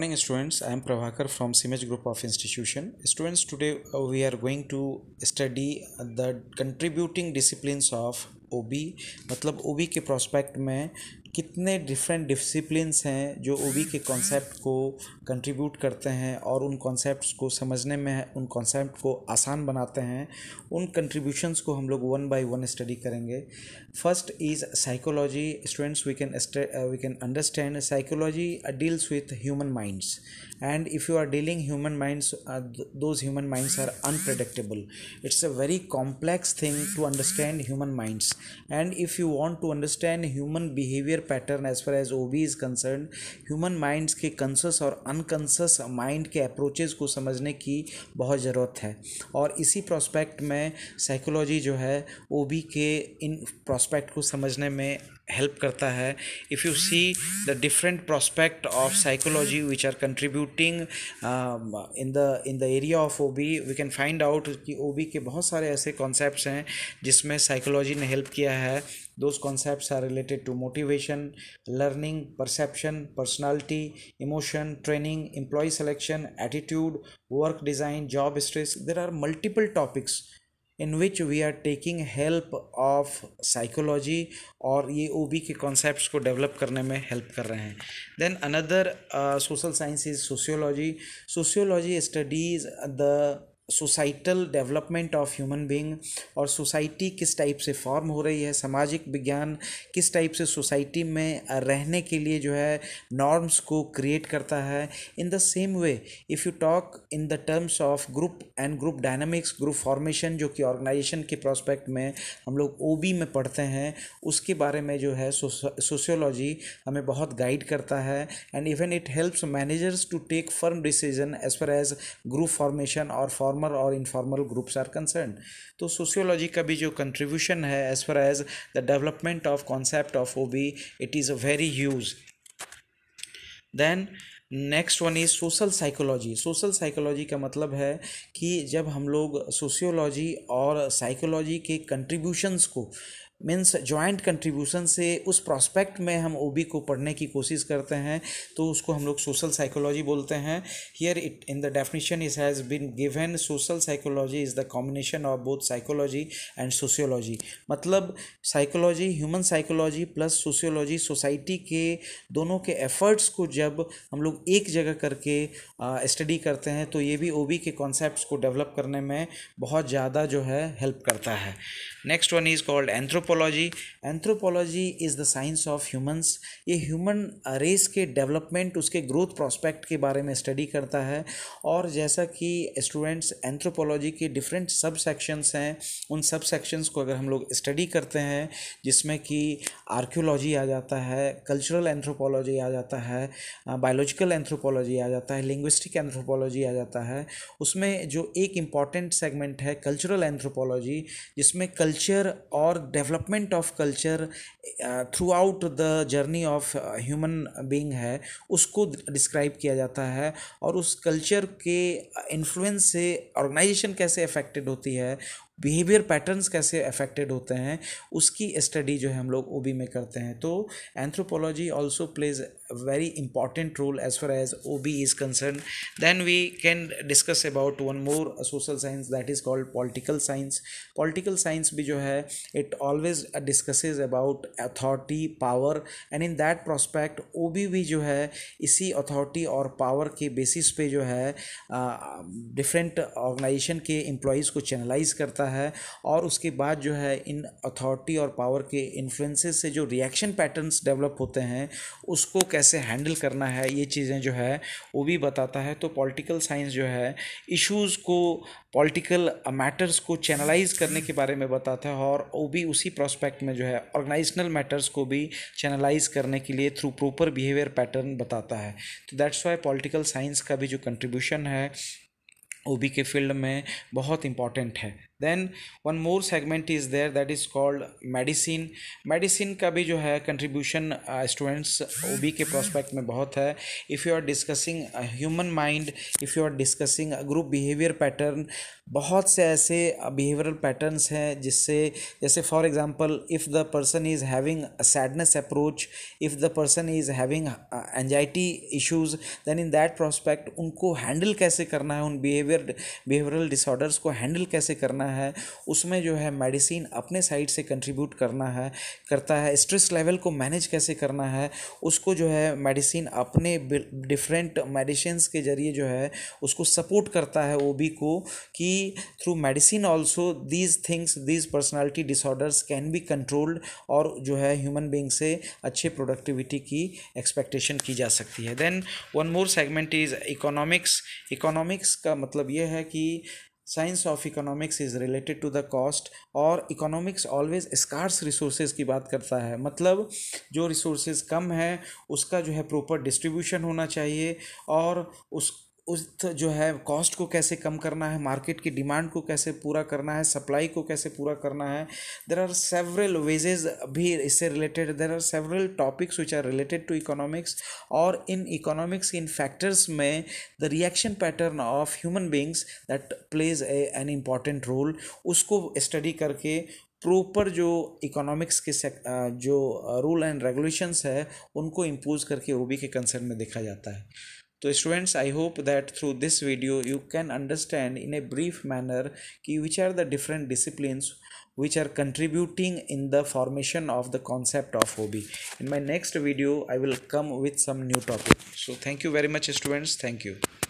morning students i am prabhakar from simage group of institution students today we are going to study the contributing disciplines of ob मतलब ओबी के prospect में कितने different discipline हैं जो ओ के concept को contribute करते हैं और उन कॉन्सेप्ट को समझने में उन कॉन्सेप्ट को आसान बनाते हैं उन कंट्रीब्यूशंस को हम लोग वन बाय वन स्टडी करेंगे first is psychology students we can we can understand psychology deals with human minds and if you are dealing human minds those human minds are unpredictable it's a very complex thing to understand human minds and if you want to understand human behaviour pattern as far as O B is concern human minds के कंसस और अनकंसस mind के approaches को समझने की बहुत ज़रूरत है और इसी प्रोस्पेक्ट में साइकोलॉजी जो है ओ बी के इन प्रोस्पेक्ट को समझने में हेल्प करता है if you see the different prospect of psychology which are contributing in the in the area of O B we can find out कि ओ बी के बहुत सारे ऐसे कॉन्सेप्ट हैं जिसमें साइकोलॉजी ने हेल्प किया है those concepts are related to motivation learning perception personality emotion training employee selection attitude work design job stress there are multiple topics in which we are taking help of psychology और ये O B के concept को develop करने में help कर रहे हैं then another social science is sociology sociology studies the societal development of human being और सोसाइटी किस टाइप से फॉर्म हो रही है सामाजिक विज्ञान किस टाइप से सोसाइटी में रहने के लिए जो है नॉर्म्स को क्रिएट करता है in the same way if you talk in the terms of group and group dynamics group formation जो कि ऑर्गेनाइजेशन के प्रोस्पेक्ट में हम लोग ओ में पढ़ते हैं उसके बारे में जो है सोशियोलॉजी हमें बहुत गाइड करता है and even it helps managers to take firm decision as far as group formation और फॉर्म फॉर्मल और इनफॉर्मल ग्रुप्स आर कंसर्न तो सोशियोलॉजी का भी जो कंट्रीब्यूशन है as far as the development of concept of O B it is a very huge then next one is social psychology social psychology का मतलब है कि जब हम लोग सोशियोलॉजी और साइकोलॉजी के कंट्रीब्यूशंस को मीन्स जॉइंट कंट्रीब्यूशन से उस प्रॉस्पेक्ट में हम बी को पढ़ने की कोशिश करते हैं तो उसको हम लोग सोशल साइकोलॉजी बोलते हैं here it in the definition is has been given social psychology is the combination of both psychology and sociology मतलब psychology human psychology plus sociology society के दोनों के एफर्ट्स को जब हम लोग एक जगह करके स्टडी करते हैं तो ये भी ओ के कॉन्सेप्ट को डेवलप करने में बहुत ज़्यादा जो है हेल्प करता है next one is called anthrop anthropology anthropology is the science of humans ये ह्यूमन रेस के डेवलपमेंट उसके ग्रोथ प्रॉस्पेक्ट के बारे में स्टडी करता है और जैसा कि स्टूडेंट्स एंथ्रोपोलॉजी के डिफरेंट सब सेक्शंस हैं उन सब सेक्शंस को अगर हम लोग स्टडी करते हैं जिसमें कि आर्क्योलॉजी आ जाता है कल्चरल एंथ्रोपोलॉजी आ जाता है बायोलॉजिकल एंथ्रोपोलॉजी आ जाता है लिंग्विस्टिक एंथ्रोपोलॉजी आ जाता है उसमें जो एक इम्पॉर्टेंट सेगमेंट है कल्चरल एंथ्रोपोलॉजी जिसमें कल्चर और develop development of culture throughout the journey of human being है उसको डिस्क्राइब किया जाता है और उस कल्चर के इन्फ्लुएंस uh, से ऑर्गेनाइजेशन कैसे अफेक्टेड होती है बिहेवियर पैटर्न्स कैसे अफेक्टेड होते हैं उसकी स्टडी जो है हम लोग ओ में करते हैं तो anthropology also plays very important role as far as O B is concern then we can discuss about one more social science that is called political science political science भी जो है it always discusses about authority power and in that prospect O B भी जो है इसी authority और power के basis पे जो है डिफरेंट ऑर्गनाइजेशन ऑर्गेनाइजेशन के एम्प्लॉयज़ को चैनलाइज करता है है और उसके बाद जो है इन अथॉरिटी और पावर के इन्फ्लुएंसेस से जो रिएक्शन पैटर्न्स डेवलप होते हैं उसको कैसे हैंडल करना है ये चीज़ें जो है वो भी बताता है तो पॉलिटिकल साइंस जो है इश्यूज़ को पॉलिटिकल मैटर्स को चैनलाइज करने के बारे में बताता है और वो भी उसी प्रोस्पेक्ट में जो है ऑर्गेनाइजनल मैटर्स को भी चैनलाइज करने के लिए थ्रू प्रॉपर बिहेवियर पैटर्न बताता है तो दैट्स वाई पॉलिटिकल साइंस का भी जो कंट्रीब्यूशन है ओबी के फील्ड में बहुत इम्पॉर्टेंट है then one more segment is there that is called medicine medicine का भी जो है कंट्रीब्यूशन स्टूडेंट्स ओ बी के प्रोस्पेक्ट में बहुत है if you are discussing human mind if you are discussing group behaviour pattern बहुत से ऐसे बिहेवियरल uh, पैटर्न्स हैं जिससे जैसे for example if the person is having sadness approach if the person is having anxiety issues then in that prospect उनको handle कैसे करना है उन बिहेवियर बिहेवियरल डिसऑर्डर्स को हैंडल कैसे करना है है उसमें जो है मेडिसिन अपने साइड से कंट्रीब्यूट करना है करता है स्ट्रेस लेवल को मैनेज कैसे करना है उसको जो है मेडिसिन अपने डिफरेंट मेडिसिन के ज़रिए जो है उसको सपोर्ट करता है ओ बी को कि through medicine also these things these personality disorders can be controlled और जो है ह्यूमन बींग से अच्छे प्रोडक्टिविटी की एक्सपेक्टेशन की जा सकती है then one more segment is economics economics का मतलब यह है कि science of economics is related to the cost और इकोनॉमिक्स ऑलवेज स्कार्स रिसोर्सेज की बात करता है मतलब जो रिसोर्सेज कम है उसका जो है प्रॉपर डिस्ट्रीब्यूशन होना चाहिए और उस उस जो है कॉस्ट को कैसे कम करना है मार्केट की डिमांड को कैसे पूरा करना है सप्लाई को कैसे पूरा करना है देर आर सेवरल वेजेज भी इससे related there are several topics which are related to economics और इन इकोनॉमिक्स इन फैक्टर्स में the reaction pattern of human beings that plays an important role उसको स्टडी करके प्रॉपर जो इकोनॉमिक्स के जो rule and regulations है उनको impose करके ओबी के कंसर्न में देखा जाता है तो students I hope that through this video you can understand in a brief manner कि which are the different disciplines which are contributing in the formation of the concept of hobby in my next video i will come with some new topics. so thank you very much students thank you